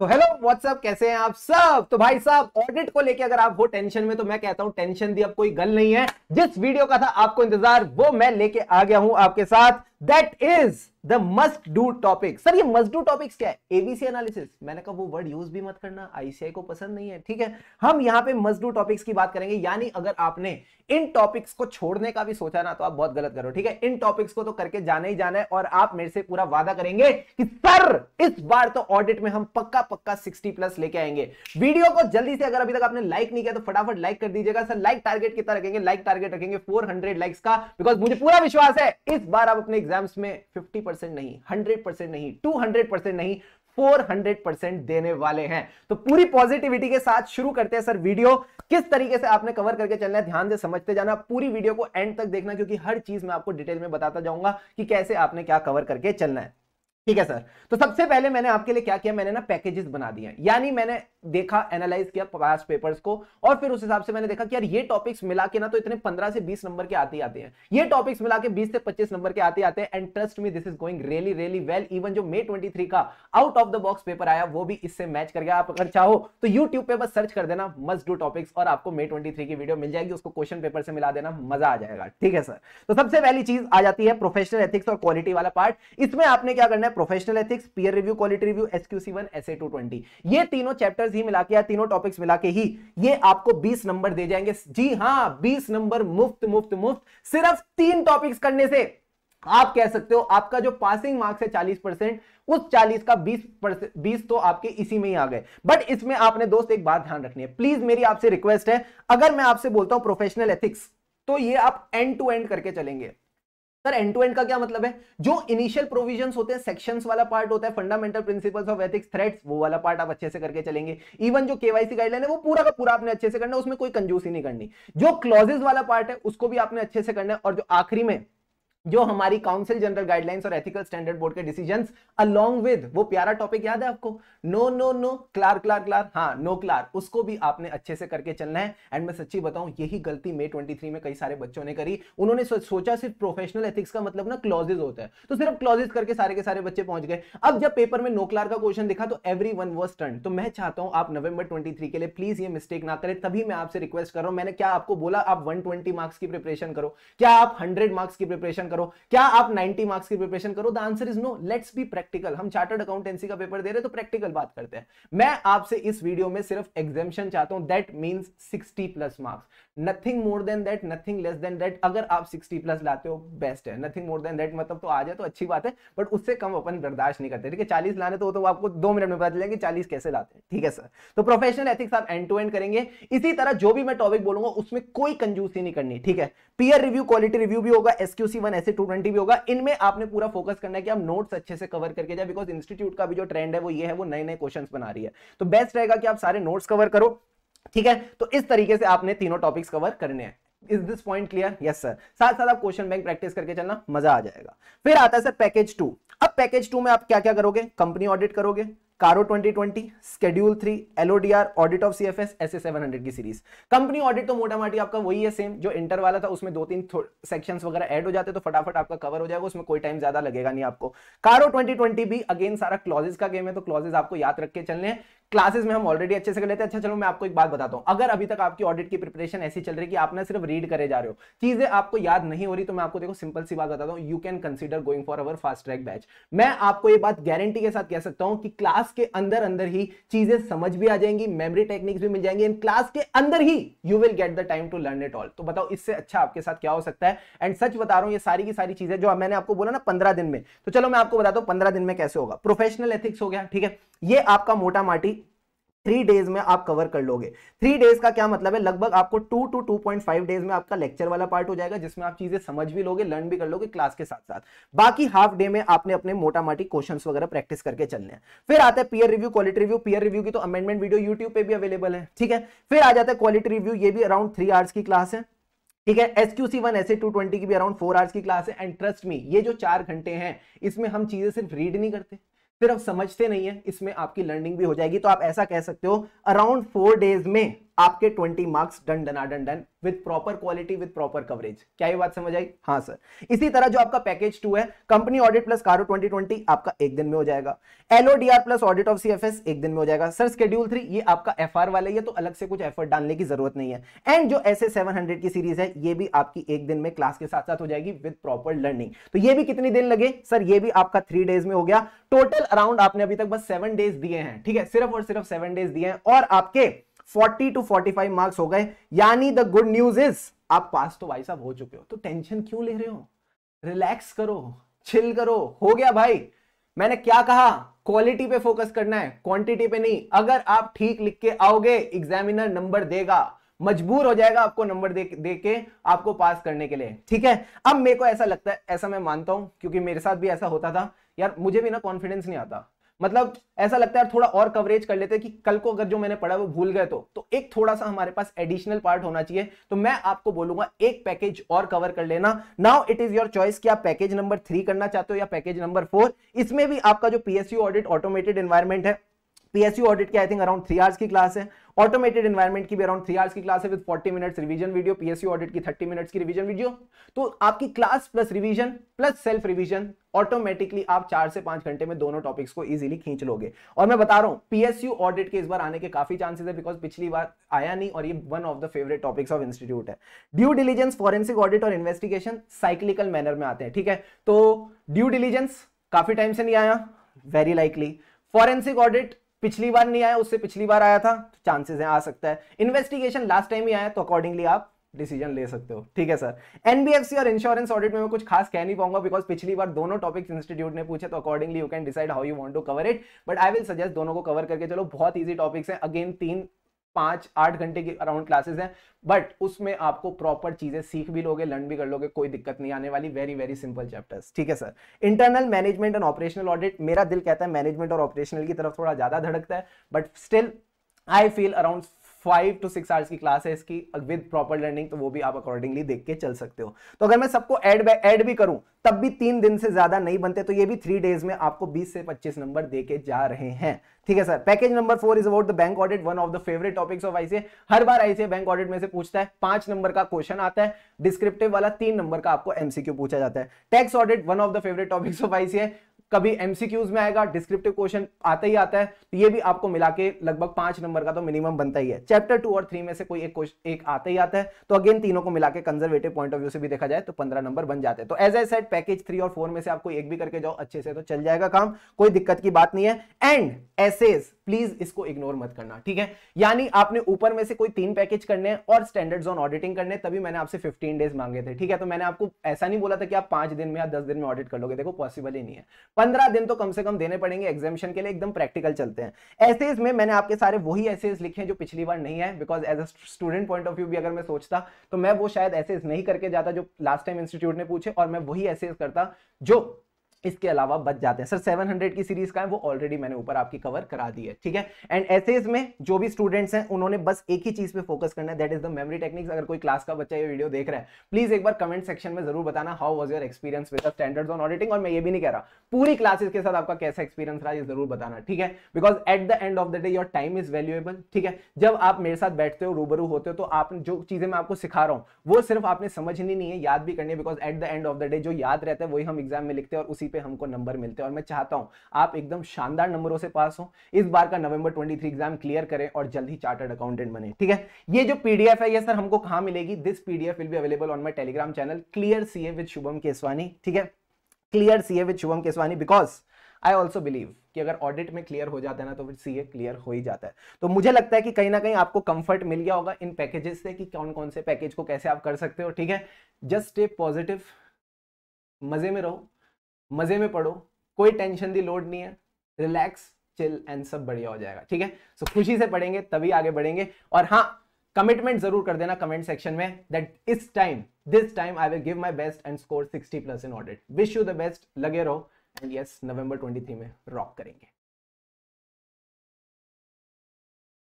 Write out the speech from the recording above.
तो hello what's up कैसे हैं आप सब तो भाई साहब ऑडिट को लेके अगर आप हो टेंशन में तो मैं कहता हूं टेंशन दी अब कोई गल नहीं है जिस वीडियो का था आपको इंतजार वो मैं लेके आ गया हूं आपके साथ that is the must do topic sir ये मस्ट डू टॉपिक्स क्या है एबीसी एनालिसिस मैंने कहा वो वर्ड यूज भी मत करना आईसीआई को पसंद नहीं है ठीक है हम यहां पे मस्ट डू टॉपिक्स की बात करेंगे यानी अगर आपने इन टॉपिक्स को छोड़ने का भी सोचा ना तो आप बहुत गलत करो ठीक है इन टॉपिक्स को तो करके जाना ही जाना है और आप मेरे से पूरा वादा करेंगे कि सर इस बार तो ऑडिट में हम पक्का पक्का 60 प्लस लेके आएंगे वीडियो को जल्दी से अगर अभी तक आपने लाइक नहीं किया तो फटाफट लाइक कर दीजिएगा सर लाइक टारगेट कितना रखेंगे लाइक टारगेट रखेंगे 400 लाइक्स का बिकॉज मुझे पूरा विश्वास है इस बार आप अपने एग्जाम्स में 50 परसेंट नहीं 100 परसेंट नहीं 200 परसेंट नहीं 400 देने वाले हैं तो पूरी पॉजिटिविटी के साथ शुरू करते हैं सर वीडियो किस तरीके से आपने कवर करके चलना है ध्यान से समझते जाना पूरी वीडियो को एंड तक देखना क्योंकि हर चीज मैं आपको डिटेल में बताता जाऊंगा कि कैसे आपने क्या कवर करके चलना है ठीक है सर तो सबसे पहले मैंने आपके लिए क्या किया मैंने ना पैकेजेस बना दिए यानी मैंने देखा एनालाइज किया पास पेपर्स को और फिर उस हिसाब से मैंने देखा कि यार ये टॉपिक्स मिला के ना तो इतने 15 से 20 नंबर के आते आते हैं ये टॉपिक्स मिला के 20 से 25 नंबर के आते आते हैं and trust me this is going really really well even जो मे 23 का out of the box paper आया वो भी इससे मैच कर गया आप अगर चाहो तो यूट्यूब पे बस सर्च कर देना मस्ट डू टॉपिक्स और आपको मे ट्वेंटी की वीडियो मिल जाएगी उसको क्वेश्चन पेपर से मिला देना मजा आ जाएगा ठीक है सर तो सबसे पहली चीज आ जाती है प्रोफेशनल एथिक्स और क्वालिटी वाला पार्ट इसमें आपने क्या करना है professional ethics peer review quality review SQC one S ये तीनों चैप्टर्स ही मिला के या तीनों टॉपिक्स मिला के ही ये आपको 20 नंबर दे जाएंगे जी हाँ 20 नंबर मुफ्त मुफ्त मुफ्त सिर्फ तीन टॉपिक्स करने से आप कह सकते हो आपका जो पासिंग मार्क्स है 40 परसेंट उस 40 का 20 परसेंट बीस तो आपके इसी में ही आ गए बट इसमें आपने दोस्त एक बात ध्यान रखनी है प्लीज मेरी आपसे रिक्वेस्ट है अगर मैं आपसे बोलता हूं प्रोफेशनल एथिक्स तो ये आप एंड टू एंड करके चलेंगे सर एंड टू एंड का क्या मतलब है जो इनिशियल प्रोविजन होते हैं सेक्शंस वाला पार्ट होता है fundamental principles of ethics threats वो वाला पार्ट आप अच्छे से करके चलेंगे इवन जो केवाईसी गाइडलाइन है वो पूरा का पूरा आपने अच्छे से करना उसमें कोई कंजूसी नहीं करनी जो क्लॉजेस वाला पार्ट है उसको भी आपने अच्छे से करना है और जो आखिरी में जो हमारी काउंसिल जनरल गाइडलाइंस और एथिकल स्टैंडर्ड बोर्ड के डिसीजन अलोंग विद वो प्यारा टॉपिक याद है आपको नो नो नो क्लार क्लार क्लार हाँ नो क्लार उसको भी आपने अच्छे से करके चलना है एंड मैं सच्ची बताऊं यही गलती मे 23 में कई सारे बच्चों ने करी उन्होंने सोचा सिर्फ प्रोफेशनल एथिक्स का मतलब ना क्लॉजेज होता है तो सिर्फ क्लॉजेज करके सारे के सारे बच्चे पहुंच गए अब जब पेपर में नो क्लार का क्वेश्चन दिखा तो एवरी वन वॉज टर्न तो मैं चाहता हूं आप नवंबर ट्वेंटी के लिए प्लीज ये मिस्टेक ना करें तभी मैं आपसे रिक्वेस्ट कर रहा हूं मैंने क्या आपको बोला आप वन मार्क्स की प्रिपरेशन करो क्या आप हंड्रेड मार्क्स की प्रिपरेशन करो क्या आप 90 मार्क्स की प्रिपरेशन करो the answer is no let's be practical हम चार्टर्ड अकाउंटेंसी का पेपर दे रहे तो प्रैक्टिकल बात करते हैं मैं आपसे इस वीडियो में सिर्फ एग्जामेशन चाहता हूं that mean sixty plus marks nothing more than that nothing less than that अगर आप सिक्सटी प्लस लाते हो बेस्ट है नथिंग मोर देन दैट मतलब तो आ जाए तो अच्छी बात है बट उससे कम अपन बर्दाश्त नहीं करते ठीक है चालीस लाने तो, तो वो तो आपको दो मिनट में पता चलेगा कि चालीस कैसे लाते हैं ठीक है सर तो प्रोफेशनल एथिक्स आप एंड टू एंड करेंगे इसी तरह जो भी मैं टॉपिक बोलूंगा उसमें कोई कंजूसी नहीं करनी ठीक है पीयर रिव्यू क्वालिटी रिव्यू भी होगा एसक्यूसी वन ऐसे 220 भी होगा इनमें आपने पूरा फोकस करना है कि आप नोट्स अच्छे से कवर करके जाए बिकॉज इंस्टीट्यूट का भी जो ट्रेंड है वो ये है वो नए नए क्वेश्चन बना रही है तो बेस्ट रहेगा कि आप सारे नोट्स कवर करो ठीक है तो इस तरीके से आपने तीनों टॉपिक्स कवर करने हैं is this point clear yes sir साथ साथ आप क्वेश्चन बैंक प्रैक्टिस करके चलना मजा आ जाएगा फिर आता है सर पैकेज टू अब पैकेज टू में आप क्या क्या करोगे कंपनी ऑडिट करोगे CARO 2020, schedule three LODR audit of CFS SA 700 की सीरीज कंपनी ऑडिट तो मोटा माटी आपका वही है सेम जो इंटर वाला था उसमें दो तीन सेक्शंस वगैरह ऐड हो जाते तो फटाफट आपका कवर हो जाएगा उसमें कोई टाइम ज्यादा लगेगा नहीं आपको कारो 2020 भी अगेन सारा क्लॉजेस का गेम है तो क्लॉजेस आपको याद रख के चलने क्लासेस में हम ऑलरेडी अच्छे से कर लेते हैं अच्छा चलो मैं आपको एक बात बताता हूं अगर अभी तक आपकी ऑडिट की प्रिपरेशन ऐसी चल रही है कि आप ना सिर्फ रीड करे जा रहे हो चीजें आपको याद नहीं हो रही तो मैं आपको देखो सिंपल सी बात बताता हूं you can consider going for our fast track batch मैं आपको ये बात गारंटी के साथ कह सकता हूं कि क्लास क्लास के अंदर अंदर ही चीजें समझ भी आ जाएंगी मेमोरी टेक्निक्स भी मिल जाएंगी एंड क्लास के अंदर ही you will get the time to learn it all तो बताओ इससे अच्छा आपके साथ क्या हो सकता है एंड सच बता रहा हूं ये सारी की सारी चीजें जो मैंने आपको बोला ना पंद्रह दिन में तो चलो मैं आपको बताता हूं पंद्रह दिन में कैसे होगा प्रोफेशनल एथिक्स हो गया ठीक है ये आपका मोटा माटी थ्री डेज में आप कवर कर लोगे थ्री डेज का क्या मतलब है लगभग आपको two two two point five days में आपका लेक्चर वाला पार्ट हो जाएगा जिसमें आप चीजें समझ भी लोगे लर्न भी कर लोगे क्लास के साथ साथ बाकी हाफ डे में आपने अपने मोटा माटी क्वेश्चन वगैरह प्रैक्टिस करके चलने हैं फिर आता है peer review quality review peer review की तो अमेंडमेंट वीडियो यूट्यूब पर भी अवेलेबल है ठीक है फिर आ जाता है क्वालिटी रिव्यू ये भी अराउंड थ्री आवर्स की क्लास है ठीक है S Q C one S A two twenty की भी अराउंड फोर आवर्स की क्लास है एंड ट्रस्ट मी ये जो चार घंटे हैं इसमें हम चीजें सिर्फ रीड नहीं करते फिर आप समझते नहीं है इसमें आपकी लर्निंग भी हो जाएगी तो आप ऐसा कह सकते हो अराउंड फोर डेज में आपके 20 marks done done done done with proper quality with proper coverage क्या ये बात समझ आई हाँ सर इसी तरह जो आपका पैकेज टू है कंपनी ऑडिट प्लस कारो 2020 आपका एक दिन में हो जाएगा LODR plus audit of CFS एक दिन में हो जाएगा सर स्केड्यूल थ्री ये आपका एफ आर वाला है तो अलग से कुछ एफर्ट डालने की जरूरत नहीं है एंड जो एस ए की सीरीज है ये भी आपकी एक दिन में क्लास के साथ साथ हो जाएगी विद प्रॉपर लर्निंग तो ये भी कितने दिन लगे सर ये भी आपका थ्री डेज में हो गया टोटल अराउंड आपने अभी तक बस सेवन डेज दिए हैं ठीक है सिर्फ और सिर्फ सेवन डेज दिए हैं और आपके 40 टू 45 मार्क्स हो गए यानी द गुड न्यूज इज आप पास तो भाई साहब हो चुके हो तो टेंशन क्यों ले रहे हो रिलैक्स करो छिल करो हो गया भाई मैंने क्या कहा क्वालिटी पे फोकस करना है क्वांटिटी पे नहीं अगर आप ठीक लिख के आओगे एग्जामिनर नंबर देगा मजबूर हो जाएगा आपको नंबर दे, दे के आपको पास करने के लिए ठीक है अब मेरे को ऐसा लगता है ऐसा मैं मानता हूं क्योंकि मेरे साथ भी ऐसा होता था यार मुझे भी ना कॉन्फिडेंस नहीं आता मतलब ऐसा लगता है थोड़ा और कवरेज कर लेते हैं कि कल को अगर जो मैंने पढ़ा वो भूल गए तो तो एक थोड़ा सा हमारे पास एडिशनल पार्ट होना चाहिए तो मैं आपको बोलूंगा एक पैकेज और कवर कर लेना now it is your choice कि आप पैकेज नंबर थ्री करना चाहते हो या पैकेज नंबर फोर इसमें भी आपका जो पीएसयू ऑडिट ऑटोमेटेड एनवायरमेंट है पीएसयू ऑडिट की I think around three hours की क्लास है ऑटोमेटेड इन्वायरमेंट की भी अराउंड थ्री आवर्स की क्लास है with 40 minutes revision video PSU audit की 30 मिनट्स की रिवीजन वीडियो तो आपकी class plus revision plus self revision automatically आप चार से पांच घंटे में दोनों टॉपिक्स को इजीली खींच लोगे और मैं बता रहा हूं पीएसयू ऑडिट के इस बार आने के काफी चांसेस है बिकॉज पिछली बार आया नहीं और ये one of the favourite topics of institute है ड्यू डिलीजेंस फॉरेंसिक ऑडिट और इन्वेस्टिगेशन साइक्लिकल मैनर में आते हैं ठीक है तो ड्यू डिलीजेंस काफी टाइम से नहीं आया वेरी लाइकली फॉरेंसिक ऑडिट पिछली बार नहीं आया उससे पिछली बार आया था तो चांसेस है आ सकता है इन्वेस्टिगेशन लास्ट टाइम ही आया तो अकॉर्डिंगली आप डिसीजन ले सकते हो ठीक है सर एनबीएफसी और इंश्योरेंस ऑडिट में मैं कुछ खास कह नहीं पाऊंगा बिकॉज पिछली बार दोनों टॉपिक्स इंस्टीट्यूट ने पूछे तो accordingly you can decide how you want to cover it but I will suggest दोनों को कवर करके चलो बहुत इजी टॉपिक्स हैं अगेन तीन पांच आठ घंटे की अराउंड क्लासेस हैं बट उसमें आपको प्रॉपर चीज़ें सीख भी लोगे लर्न भी कर लोगे कोई दिक्कत नहीं आने वाली वेरी वेरी सिंपल चैप्टर्स ठीक है sir internal management and operational audit मेरा दिल कहता है मैनेजमेंट और ऑपरेशनल की तरफ थोड़ा ज़्यादा धड़कता है but still I feel around five to six hours की क्लास है इसकी विद प्रॉपर लर्निंग तो वो भी आप अकॉर्डिंगली देख के चल सकते हो तो अगर मैं सबको एड एड भी करूं तब भी तीन दिन से ज्यादा नहीं बनते तो ये भी थ्री डेज में आपको बीस से पच्चीस नंबर दे के जा रहे हैं ठीक है sir package number four is about the bank audit one of the favourite topics of ICA हर बार आईसीए बैंक ऑडिट में से पूछता है पांच नंबर का क्वेश्चन आता है डिस्क्रिप्टिव वाला तीन नंबर का आपको एमसीक्यू पूछा जाता है tax audit one of the favourite topics of ICA कभी एमसीक्यूज में आएगा डिस्क्रिप्टिव क्वेश्चन आता ही आता है तो ये भी आपको मिला के लगभग पांच नंबर का तो मिनिमम बनता ही है चैप्टर टू और थ्री में से कोई एक एक आता ही आता है तो अगेन तीनों को मिला के कंजर्वेटिव पॉइंट ऑफ व्यू से भी देखा जाए तो पंद्रह नंबर बन जाते हैं तो as a set package three और फोर में से आपको एक भी करके जाओ अच्छे से तो चल जाएगा काम कोई दिक्कत की बात नहीं है एंड एसेज प्लीज इसको इग्नोर मत करना ठीक है यानी आपने ऊपर में से कोई तीन पैकेज करने हैं और स्टैंडर्ड्स ऑन ऑडिटिंग करने तभी मैंने आपसे 15 डेज मांगे थे ठीक है तो मैंने आपको ऐसा नहीं बोला था कि आप पांच दिन में या दस दिन में ऑडिट कर लोगे देखो पॉसिबल ही नहीं है पंद्रह दिन तो कम से कम देने पड़ेंगे एग्जामिशन के लिए एकदम प्रैक्टिकल चलते हैं ऐसे में मैंने आपके सारे वही ऐसे लिखे हैं जो पिछली बार नहीं है because as a student point of view भी अगर मैं सोचता तो मैं वो शायद ऐसे नहीं करके जाता जो लास्ट टाइम इंस्टीट्यूट ने पूछे और मैं वही ऐसे करता जो इसके अलावा बच जाते हैं सर 700 की सीरीज का है वो ऑलरेडी मैंने ऊपर आपकी कवर करा दी है ठीक है एंड ऐसे में जो भी स्टूडेंट्स हैं उन्होंने बस एक ही चीज पे फोकस करना है that is the memory techniques अगर कोई क्लास का बच्चा ये वीडियो देख रहा है प्लीज एक बार कमेंट सेक्शन में जरूर बताना how was your experience with standards on auditing और मैं ये भी नहीं कह रहा पूरी क्लासेस के साथ आपका कैसा एक्सपीरियंस रहा ये जरूर बताना ठीक है because at the end of the day your time is valuable ठीक है जब आप मेरे साथ बैठते हो रूबरू होते हो तो आप जो चीजें मैं आपको सिखा रहा हूँ वो सिर्फ आपने समझनी नहीं है याद भी करनी है because at the end of the day जो याद रहता है वही हम एग्जाम में लिखते हैं और उसी पे हमको नंबर मिलते हैं और मैं चाहता हूं आप एकदम शानदार नंबरों से पास हो इस बार का नवंबर 23 एग्जाम क्लियर करें और जल्द ही चार्टर्ड अकाउंटेंट बने ठीक है ये जो पीडीएफ है ये सर हमको कहां मिलेगी this PDF will be available on my Telegram channel clear CA with Shubham Keswani ठीक है clear CA with Shubham Keswani because I also believe कि अगर ऑडिट में क्लियर हो जाता है ना तो फिर सीए क्लियर हो ही जाता है तो मुझे लगता है कि कहीं ना कहीं आपको कंफर्ट मिल गया होगा इन पैकेजेस से कि कौन कौन से पैकेज को कैसे आप कर सकते हो ठीक है जस्ट स्टे पॉजिटिव मजे में रहो मज़े में पढ़ो कोई टेंशन दी लोड नहीं है रिलैक्स चिल एंड सब बढ़िया हो जाएगा ठीक है सो so, खुशी से पढ़ेंगे तभी आगे बढ़ेंगे और हाँ कमिटमेंट जरूर कर देना कमेंट सेक्शन में दैट इस टाइम this time I will give my best and score 60 plus in audit wish you the best लगे रहो एंड यस नवंबर 23 में रॉक करेंगे